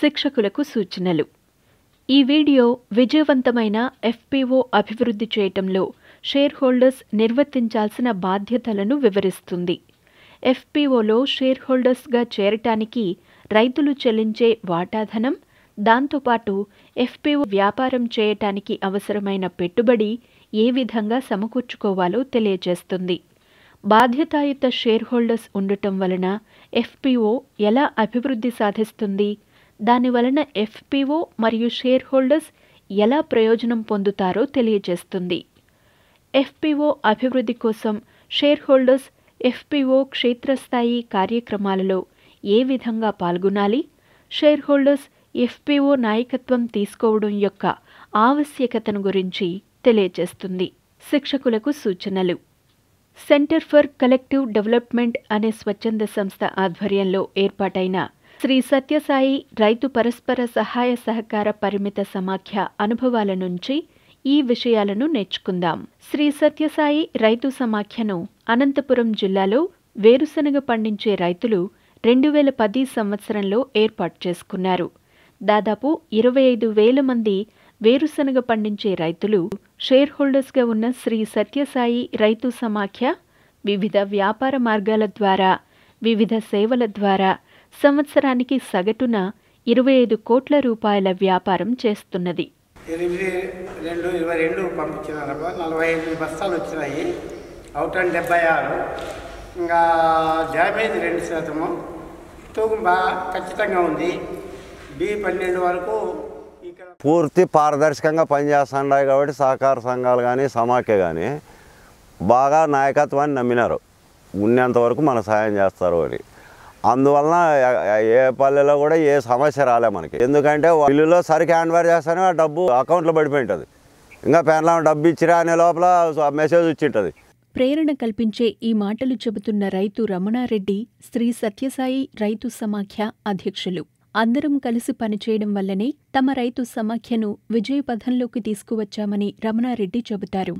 శిక్షకులకు సూచనలు ఈ వీడియో విజయవంతమైన ఎఫ్పిఓ అభివృద్ధి చేయటంలో షేర్ హోల్డర్స్ నిర్వర్తించాల్సిన బాధ్యతలను వివరిస్తుంది ఎఫ్పిఓలో షేర్ హోల్డర్స్గా చేరటానికి రైతులు చెల్లించే వాటాధనం దాంతోపాటు ఎఫ్పిఓ వ్యాపారం చేయటానికి అవసరమైన పెట్టుబడి ఏ విధంగా సమకూర్చుకోవాలో తెలియజేస్తుంది బాధ్యతాయుత షేర్ హోల్డర్స్ ఉండటం వలన ఎఫ్పిఓ ఎలా అభివృద్ధి సాధిస్తుంది దానివలన ఎఫ్పిఓ మరియు షేర్ హోల్డర్స్ ఎలా ప్రయోజనం పొందుతారో తెలియజేస్తుంది ఎఫ్పిఓ అభివృద్ధి కోసం షేర్ హోల్డర్స్ ఎఫ్పిఓ క్షేత్రస్థాయి కార్యక్రమాలలో ఏ విధంగా పాల్గొనాలి షేర్ హోల్డర్స్ ఎఫ్పిఓ నాయకత్వం తీసుకోవడం యొక్క ఆవశ్యకతను గురించి తెలియజేస్తుంది శిక్షకులకు సూచనలు సెంటర్ ఫర్ కలెక్టివ్ డెవలప్మెంట్ అనే స్వచ్ఛంద సంస్థ ఆధ్వర్యంలో ఏర్పాటైన శ్రీ సత్యసాయి రైతు పరస్పర సహాయ సహకార పరిమిత సమాఖ్య అనుభవాల నుంచి ఈ విషయాలను నేర్చుకుందాం శ్రీ సత్యసాయి రైతు సమాఖ్యను అనంతపురం జిల్లాలో వేరుశనగ పండించే రైతులు రెండు వేల పది సంవత్సరంలో ఏర్పాటు చేసుకున్నారు దాదాపు ఇరవై ఐదు వేల మంది వేరుశనగ పండించే రైతులు షేర్ హోల్డర్స్గా ఉన్న శ్రీ సత్యసాయి రైతు సమాఖ్య వివిధ వ్యాపార మార్గాల ద్వారా వివిధ సేవల ద్వారా సంవత్సరానికి సగటున ఇరవై ఐదు కోట్ల రూపాయల వ్యాపారం చేస్తున్నది ఎనిమిది రెండు ఇరవై రెండు పంపించినారు నలభై ఎనిమిది బస్తాలు వచ్చినాయి అవుట్ అండ్ డెబ్బై ఆరు ఇంకా డ్యామేజ్ రెండు శాతము తూకం బాగా ఖచ్చితంగా ఉంది బి పన్నెండు వరకు పూర్తి పారదర్శకంగా పనిచేస్తున్నాయి కాబట్టి సహకార సంఘాలు కానీ సమాఖ్య కానీ బాగా నాయకత్వాన్ని నమ్మినారు ఉన్నంత వరకు మన సహాయం చేస్తారు అని అందువలన ఏ పల్లెలో కూడా ఏ సమస్య రాలే మనకి ఎందుకంటే ఇల్లులో సరికి హ్యాండ్ ఓవర్ చేస్తాను ఆ డబ్బు అకౌంట్లో పడిపోయి ఉంటుంది ఇంకా పేర్లం డబ్బు ఇచ్చిరా అనే లోపల మెసేజ్ వచ్చింటుంది ప్రేరణ కల్పించే ఈ మాటలు చెబుతున్న రైతు రమణారెడ్డి శ్రీ సత్యసాయి రైతు సమాఖ్య అధ్యక్షులు అందరం కలిసి పనిచేయడం వల్లనే తమ రైతు సమాఖ్యను విజయపథంలోకి తీసుకువచ్చామని రమణారెడ్డి చెబుతారు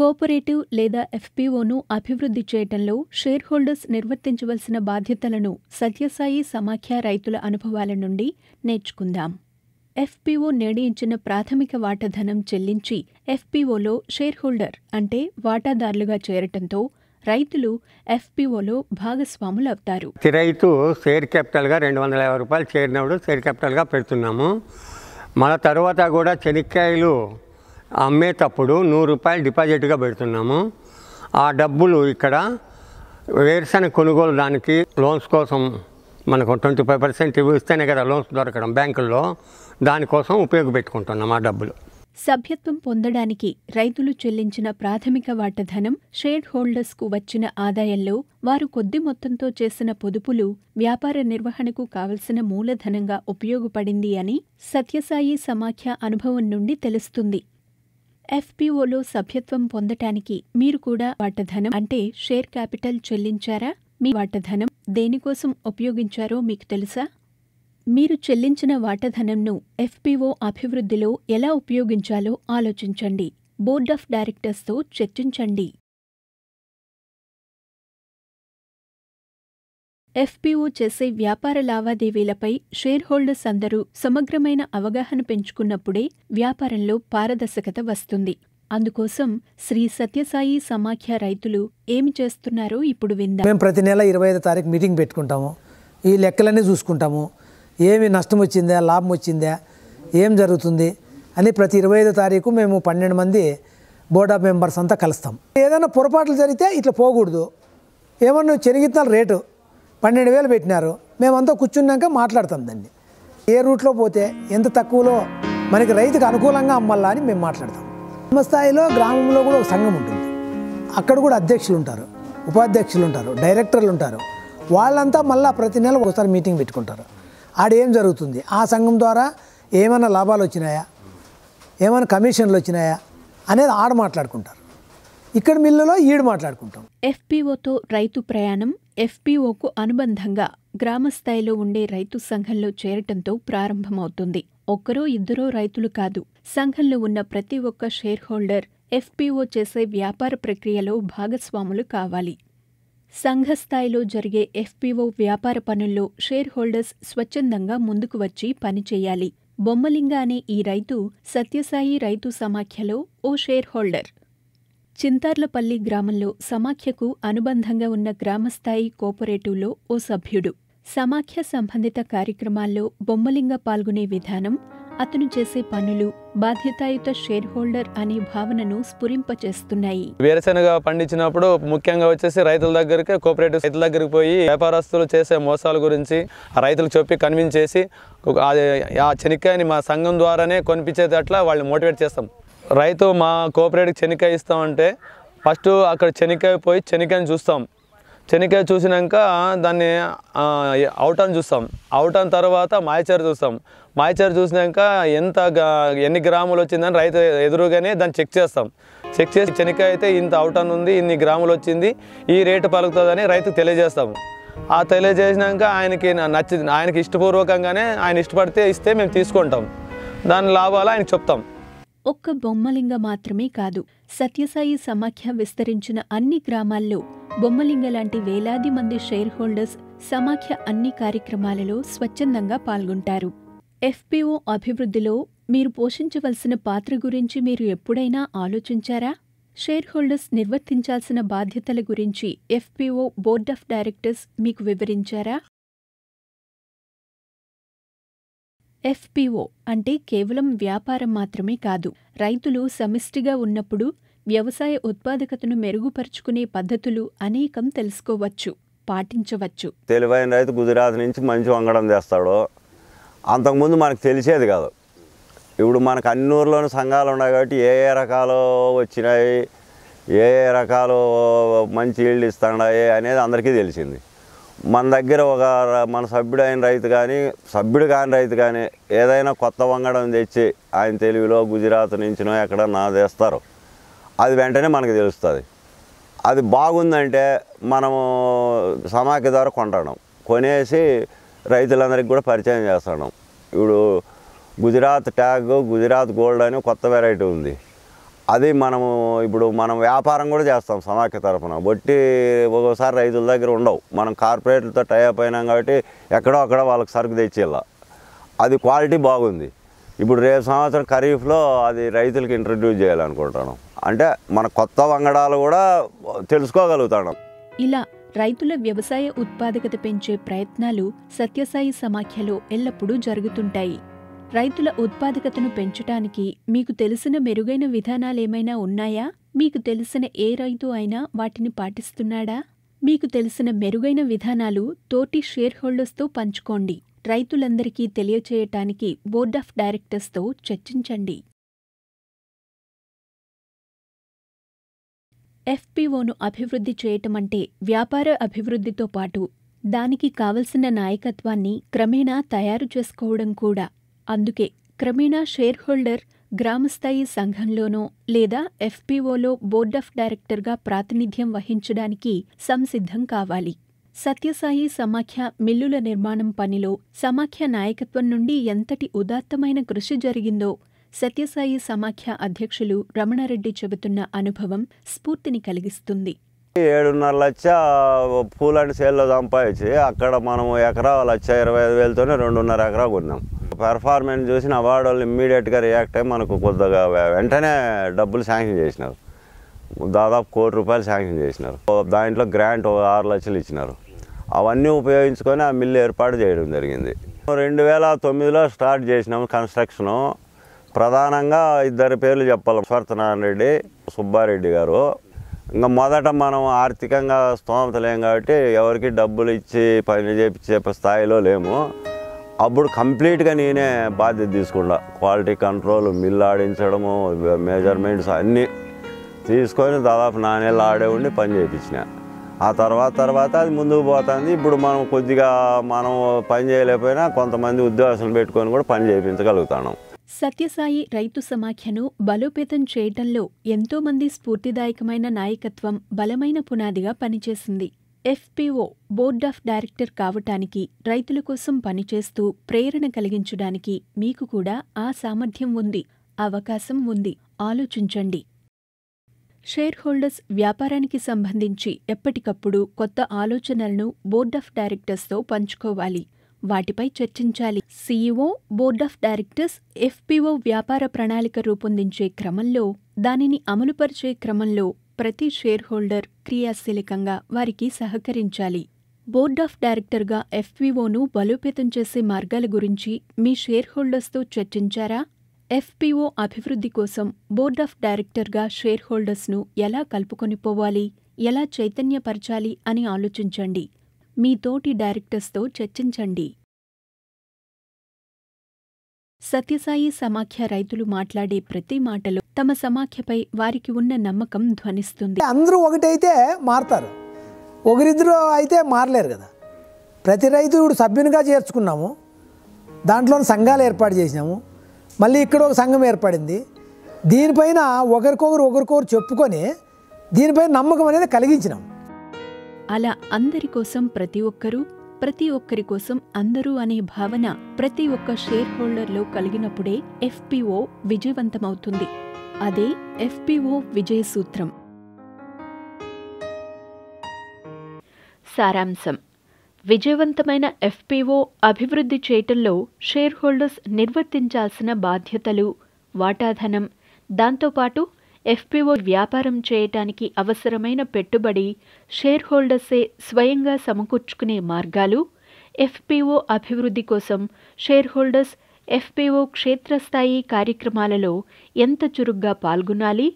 కోపరేటివ్ లేదా ఎఫ్పిఓను అభివృద్ధి చేయటంలో షేర్ హోల్డర్స్ నిర్వర్తించవలసిన బాధ్యతలను సత్యసాయి సమాఖ్య రైతుల అనుభవాల నుండి నేర్చుకుందాం ఎఫ్పిఓ నిర్ణయించిన ప్రాథమిక వాటాధనం చెల్లించి ఎఫ్పిఓలో షేర్ హోల్డర్ అంటే వాటాదారులుగా చేరటంతో రైతులు ఎఫ్పిఓలో భాగస్వాములు అవుతారు రైతు షేర్ క్యాపిటల్గా రెండు వందల యాభై రూపాయలు చేరినప్పుడు షేర్ క్యాపిటల్గా పెడుతున్నాము మన తర్వాత కూడా చెనిక్కాయలు అమ్మేటప్పుడు నూరు రూపాయలు డిపాజిట్గా పెడుతున్నాము ఆ డబ్బులు ఇక్కడ వేరుశనగ కొనుగోలు దానికి లోన్స్ కోసం మనకు ట్వంటీ ఫైవ్ పర్సెంట్ ఇస్తేనే కదా లోన్స్ దొరకడం బ్యాంకుల్లో దానికోసం ఉపయోగపెట్టుకుంటున్నాం ఆ డబ్బులు సభ్యత్వం పొందడానికి రైతులు చెల్లించిన ప్రాథమిక వాటధనం షేర్ హోల్డర్స్కు వచ్చిన ఆదాయంలో వారు కొద్ది మొత్తంతో చేసిన పొదుపులు వ్యాపార నిర్వహణకు కావలసిన మూలధనంగా ఉపయోగపడింది అని సత్యసాయి సమాఖ్య అనుభవం నుండి తెలుస్తుంది ఎఫ్పిఓలో సభ్యత్వం పొందటానికి మీరు కూడా వాటధనం అంటే షేర్ క్యాపిటల్ చెల్లించారా మీ వాటధనం దేనికోసం ఉపయోగించారో మీకు తెలుసా మీరు చెల్లించిన వాటధనంను ఎఫ్పిఓ అభివృద్ధిలో ఎలా ఉపయోగించాలో ఆలోచించండి బోర్డ్ ఆఫ్ డైరెక్టర్స్తో చర్చించండి ఎఫ్పిఓ చేసే వ్యాపార లావాదేవీలపై షేర్ హోల్డర్స్ అందరూ సమగ్రమైన అవగాహన పెంచుకున్నప్పుడే వ్యాపారంలో పారదర్శకత వస్తుంది అందుకోసం శ్రీ సత్యసాయి సమాఖ్య రైతులు ఏమి చేస్తున్నారో ఇప్పుడు విందాం మేము ప్రతి నెల ఇరవై ఐదు తారీఖు మీటింగ్ పెట్టుకుంటాము ఈ లెక్కలన్నీ చూసుకుంటాము ఏమి నష్టం వచ్చిందా లాభం వచ్చిందా ఏం జరుగుతుంది అని ప్రతి ఇరవై ఐదో తారీఖు మేము పన్నెండు మంది బోర్డ్ ఆఫ్ మెంబర్స్ అంతా కలుస్తాం ఏదైనా పొరపాట్లు జరిగితే ఇట్లా పోకూడదు ఏమన్నా చెరిగితే రేటు పన్నెండు వేలు పెట్టినారు మేమంతా కూర్చున్నాక మాట్లాడతాం దాన్ని ఏ రూట్లో పోతే ఎంత తక్కువలో మనకి రైతుకు అనుకూలంగా అమ్మల్లా అని మేము మాట్లాడతాం స్థాయిలో గ్రామంలో కూడా ఒక సంఘం ఉంటుంది అక్కడ కూడా అధ్యక్షులు ఉంటారు ఉపాధ్యక్షులు ఉంటారు డైరెక్టర్లు ఉంటారు వాళ్ళంతా మళ్ళీ ప్రతి నెల ఒకసారి మీటింగ్ పెట్టుకుంటారు ఆడేం జరుగుతుంది ఆ సంఘం ద్వారా ఏమైనా లాభాలు వచ్చినాయా ఏమైనా కమిషన్లు వచ్చినాయా అనేది ఆడ మాట్లాడుకుంటారు ఇక్కడ మిల్లులో ఈడు మాట్లాడుకుంటాం ఎఫ్పిఓతో రైతు ప్రయాణం ఎఫ్పిఓకు అనుబంధంగా గ్రామస్థాయిలో ఉండే రైతు సంఘంలో చేరటంతో ప్రారంభమవుతుంది ఒక్కరో ఇద్దరో రైతులు కాదు సంఘంలో ఉన్న ప్రతి ఒక్క షేర్ హోల్డర్ ఎఫ్పిఓ చేసే వ్యాపార ప్రక్రియలో భాగస్వాములు కావాలి సంఘ స్థాయిలో జరిగే ఎఫ్పిఓ వ్యాపార పనుల్లో షేర్ హోల్డర్స్ స్వచ్ఛందంగా ముందుకు వచ్చి పనిచేయాలి బొమ్మలింగా అనే ఈ రైతు సత్యసాయి రైతు సమాఖ్యలో ఓ షేర్ హోల్డర్ చింతార్లపల్లి గ్రామంలో సమాఖ్యకు అనుబంధంగా ఉన్న గ్రామస్థాయి కోపరేటివ్లో ఓ సభ్యుడు సమాఖ్య సంబంధిత కార్యక్రమాల్లో బొమ్మలింగ పాల్గొనే విధానం అతను చేసే పనులు బాధ్యతాయుత షేర్ హోల్డర్ అనే భావనను స్ఫురింపచేస్తున్నాయి వేరుశనగ పండించినప్పుడు ముఖ్యంగా వచ్చేసి రైతుల దగ్గరికి కోఆపరేటివ్ రైతుల దగ్గరికి పోయి వ్యాపారస్తులు చేసే మోసాల గురించి రైతులు చెప్పి కన్విన్స్ చేసి ఆ చెనిక్కాయని మా సంఘం ద్వారానే కొనిపించేటట్లా వాళ్ళని మోటివేట్ చేస్తాం రైతు మా కోఆపరేటివ్ చెనిక్కాయ ఇస్తామంటే ఫస్ట్ అక్కడ చెనిక్కాయ పోయి చెనిక్కాయని చూస్తాం చెనిక్కాయ చూసినాక దాన్ని అవుటాన్ చూస్తాం అవుటాన్ తర్వాత మాయచారు చూస్తాం మాయచారు చూసినాక ఎంత ఎన్ని గ్రాములు వచ్చిందని రైతు ఎదురుగానే దాన్ని చెక్ చేస్తాం చెక్ చేసి చెనిక్కాయ అయితే ఇంత అవుటాన్ ఉంది ఇన్ని గ్రాములు వచ్చింది ఈ రేటు పలుకుతుందని రైతుకు తెలియజేస్తాం ఆ తెలియజేసినాక ఆయనకి నచ్చి ఆయనకి ఇష్టపూర్వకంగానే ఆయన ఇష్టపడితే ఇస్తే మేము తీసుకుంటాం దాని లాభాలు ఆయనకు చెప్తాం ఒక్క బొమ్మలింగ మాత్రమే కాదు సత్యసాయి సమాఖ్య విస్తరించిన అన్ని గ్రామాల్లో బొమ్మలింగ లాంటి వేలాది మంది షేర్ హోల్డర్స్ సమాఖ్య అన్ని కార్యక్రమాలలో స్వచ్ఛందంగా పాల్గొంటారు ఎఫ్పిఓ అభివృద్ధిలో మీరు పోషించవలసిన పాత్ర గురించి మీరు ఎప్పుడైనా ఆలోచించారా షేర్ హోల్డర్స్ నిర్వర్తించాల్సిన బాధ్యతల గురించి ఎఫ్పిఓ బోర్డ్ ఆఫ్ డైరెక్టర్స్ మీకు వివరించారా ఎఫ్పిఓ అంటే కేవలం వ్యాపారం మాత్రమే కాదు రైతులు సమిష్టిగా ఉన్నప్పుడు వ్యవసాయ ఉత్పాదకతను మెరుగుపరుచుకునే పద్ధతులు అనేకం తెలుసుకోవచ్చు పాటించవచ్చు తెలివైన రైతు గుజరాత్ నుంచి మంచి వంగడం చేస్తాడు అంతకుముందు మనకు తెలిసేది కాదు ఇప్పుడు మనకు అన్ని ఊర్లోని సంఘాలు ఉన్నాయి కాబట్టి ఏ ఏ రకాలు వచ్చినాయి ఏ ఏ రకాలు మంచి ఇళ్ళు ఇస్తున్నాయి అనేది అందరికీ తెలిసింది మన దగ్గర ఒక మన సభ్యుడు అయిన రైతు కానీ సభ్యుడు కాని రైతు కానీ ఏదైనా కొత్త వంగడం తెచ్చి ఆయన తెలుగులో గుజరాత్ నుంచినో ఎక్కడ నా తెస్తారు అది వెంటనే మనకు తెలుస్తుంది అది బాగుందంటే మనము సమాఖ్య ద్వారా కొంటాం కొనేసి రైతులందరికీ కూడా పరిచయం చేస్తాం ఇప్పుడు గుజరాత్ ట్యాగ్ గుజరాత్ గోల్డ్ అని కొత్త వెరైటీ ఉంది అది మనము ఇప్పుడు మనం వ్యాపారం కూడా చేస్తాం సమాఖ్య తరఫున బట్టి ఒక్కోసారి రైతుల దగ్గర ఉండవు మనం కార్పొరేట్లతో టైఅప్ అయినాం కాబట్టి ఎక్కడో అక్కడ వాళ్ళకి సరుకు తెచ్చేలా అది క్వాలిటీ బాగుంది ఇప్పుడు రేపు సంవత్సరం ఖరీఫ్లో అది రైతులకు ఇంట్రడ్యూస్ చేయాలనుకుంటాను అంటే మన కొత్త వంగడాలు కూడా తెలుసుకోగలుగుతాను ఇలా రైతుల వ్యవసాయ ఉత్పాదకత పెంచే ప్రయత్నాలు సత్యసాయి సమాఖ్యలో ఎల్లప్పుడూ జరుగుతుంటాయి రైతుల ఉత్పాదకతను పెంచటానికి మీకు తెలిసిన మెరుగైన విధానాలేమైనా ఉన్నాయా మీకు తెలిసిన ఏ రైతు అయినా వాటిని పాటిస్తున్నాడా మీకు తెలిసిన మెరుగైన విధానాలు తోటి షేర్ హోల్డర్స్తో పంచుకోండి రైతులందరికీ తెలియచేయటానికి బోర్డ్ ఆఫ్ డైరెక్టర్స్తో చర్చించండి ఎఫ్పిఓను అభివృద్ధి చేయటమంటే వ్యాపార అభివృద్ధితో పాటు దానికి కావలసిన నాయకత్వాన్ని క్రమేణా తయారు చేసుకోవడం కూడా అందుకే క్రమేణా షేర్ హోల్డర్ గ్రామస్థాయి సంఘంలోనో లేదా ఎఫ్పీఓలో బోర్డ్ ఆఫ్ డైరెక్టర్గా ప్రాతినిధ్యం వహించడానికి సంసిద్ధం కావాలి సత్యసాయి సమాఖ్య మిల్లుల నిర్మాణం పనిలో సమాఖ్య నాయకత్వం నుండి ఎంతటి ఉదాత్తమైన కృషి జరిగిందో సత్యసాయి సమాఖ్య అధ్యక్షులు రమణారెడ్డి చెబుతున్న అనుభవం స్ఫూర్తిని కలిగిస్తుంది ఏడున్నర లక్ష పూలంటి సేల్లో సంపాదించి అక్కడ మనం ఎకరా లక్ష ఇరవై ఐదు వేలతోనే రెండున్నర ఎకరా కొన్నాం పెర్ఫార్మెన్స్ చూసిన అవార్డు వాళ్ళు ఇమ్మీడియట్గా రియాక్ట్ అయ్యి మనకు కొద్దిగా వెంటనే డబ్బులు శాంక్షన్ చేసినారు దాదాపు కోటి రూపాయలు శాంక్షన్ చేసినారు దాంట్లో గ్రాంట్ ఆరు లక్షలు ఇచ్చినారు అవన్నీ ఉపయోగించుకొని ఆ మిల్లు ఏర్పాటు చేయడం జరిగింది రెండు వేల తొమ్మిదిలో స్టార్ట్ చేసినాము కన్స్ట్రక్షను ప్రధానంగా ఇద్దరు పేర్లు చెప్పాలి విశ్వర్తనారాయణ రెడ్డి సుబ్బారెడ్డి గారు ఇంకా మొదట మనం ఆర్థికంగా స్తోమత లేం కాబట్టి ఎవరికి డబ్బులు ఇచ్చి పని చేపించే స్థాయిలో లేము అప్పుడు కంప్లీట్గా నేనే బాధ్యత తీసుకుంటా క్వాలిటీ కంట్రోల్ మిల్ ఆడించడము మెజర్మెంట్స్ అన్నీ తీసుకొని దాదాపు నాణేళ్ళు ఆడే ఉండి పని చేయించిన ఆ తర్వాత తర్వాత అది ముందుకు పోతుంది ఇప్పుడు మనం కొద్దిగా మనం పని చేయలేకపోయినా కొంతమంది ఉద్యోగస్తులు పెట్టుకొని కూడా పని చేయించగలుగుతాను సత్యసాయి రైతు సమాఖ్యను బలోపేతం చేయటంలో ఎంతోమంది స్ఫూర్తిదాయకమైన నాయకత్వం బలమైన పునాదిగా పనిచేసింది ఎఫ్పిఓ బోర్డ్ ఆఫ్ డైరెక్టర్ కావటానికి రైతుల కోసం పనిచేస్తూ ప్రేరణ కలిగించడానికి మీకు కూడా ఆ సామర్థ్యం ఉంది అవకాశం ఉంది ఆలోచించండి షేర్ హోల్డర్స్ వ్యాపారానికి సంబంధించి ఎప్పటికప్పుడు కొత్త ఆలోచనలను బోర్డ్ ఆఫ్ డైరెక్టర్స్తో పంచుకోవాలి వాటిపై చర్చించాలి CEO board of directors FPO వ్యాపార ప్రణాళిక రూపొందించే క్రమంలో దానిని అమలుపరిచే క్రమంలో ప్రతి షేర్ హోల్డర్ క్రియాశీలకంగా వారికి సహకరించాలి బోర్డ్ ఆఫ్ డైరెక్టర్గా ఎఫ్పిఓను బలోపేతం చేసే మార్గాల గురించి మీ షేర్ హోల్డర్స్తో చర్చించారా ఎఫ్పిఓ అభివృద్ధి కోసం బోర్డ్ ఆఫ్ డైరెక్టర్గా షేర్ హోల్డర్స్ను ఎలా కలుపుకొనిపోవాలి ఎలా చైతన్యపరచాలి అని ఆలోచించండి మీ తోటి డైరెక్టర్స్తో చర్చించండి సత్యసాయి సమాఖ్య రైతులు మాట్లాడే ప్రతి మాటలో తమ సమాఖ్యపై వారికి ఉన్న నమ్మకం ధ్వనిస్తుంది అందరూ ఒకటైతే మారతారు ఒకరిద్దరు అయితే మారలేరు కదా ప్రతి రైతు ఇప్పుడు సభ్యునిగా చేర్చుకున్నాము దాంట్లో సంఘాలు ఏర్పాటు చేసినాము మళ్ళీ ఇక్కడ ఒక సంఘం ఏర్పడింది దీనిపైన ఒకరికొకరు ఒకరికొకరు చెప్పుకొని దీనిపైన నమ్మకం అనేది కలిగించినాం అలా అందరి కోసం ప్రతి ఒక్కరూ ప్రతి ఒక్కరి కోసం అందరూ అనే భావన ప్రతి ఒక్క షేర్ హోల్డర్లో కలిగినప్పుడే ఎఫ్పిఓ విజయవంతమవుతుంది అదే ఎఫ్పిఓ విజయ సూత్రం సారాంశం విజయవంతమైన ఎఫ్పిఓ అభివృద్ధి చేయటంలో షేర్ హోల్డర్స్ నిర్వర్తించాల్సిన బాధ్యతలు వాటాధనం దాంతోపాటు ఎఫ్పిఓ వ్యాపారం చేయటానికి అవసరమైన పెట్టుబడి షేర్ హోల్డర్సే స్వయంగా సమకూర్చుకునే మార్గాలు ఎఫ్పిఓ అభివృద్ధి కోసం షేర్ హోల్డర్స్ ఎఫ్పిఓ క్షేత్రస్థాయి కార్యక్రమాలలో ఎంత చురుగ్గా పాల్గొనాలి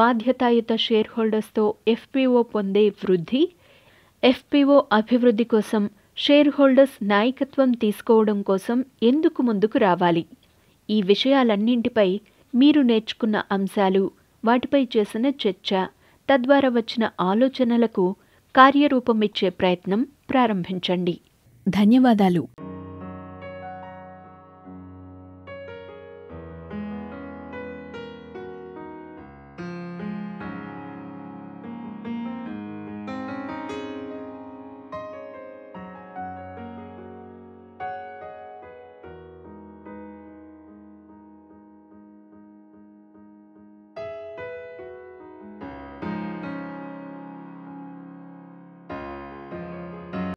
బాధ్యతాయుత షేర్ హోల్డర్స్తో ఎఫ్పిఓ పొందే వృద్ధి ఎఫ్పిఓ అభివృద్ధి కోసం షేర్ హోల్డర్స్ నాయకత్వం తీసుకోవడం కోసం ఎందుకు ముందుకు రావాలి ఈ విషయాలన్నింటిపై మీరు నేర్చుకున్న అంశాలు వాటిపై చేసిన చర్చ తద్వారా వచ్చిన ఆలోచనలకు కార్యరూపమిచ్చే ప్రయత్నం ప్రారంభించండి ధన్యవాదాలు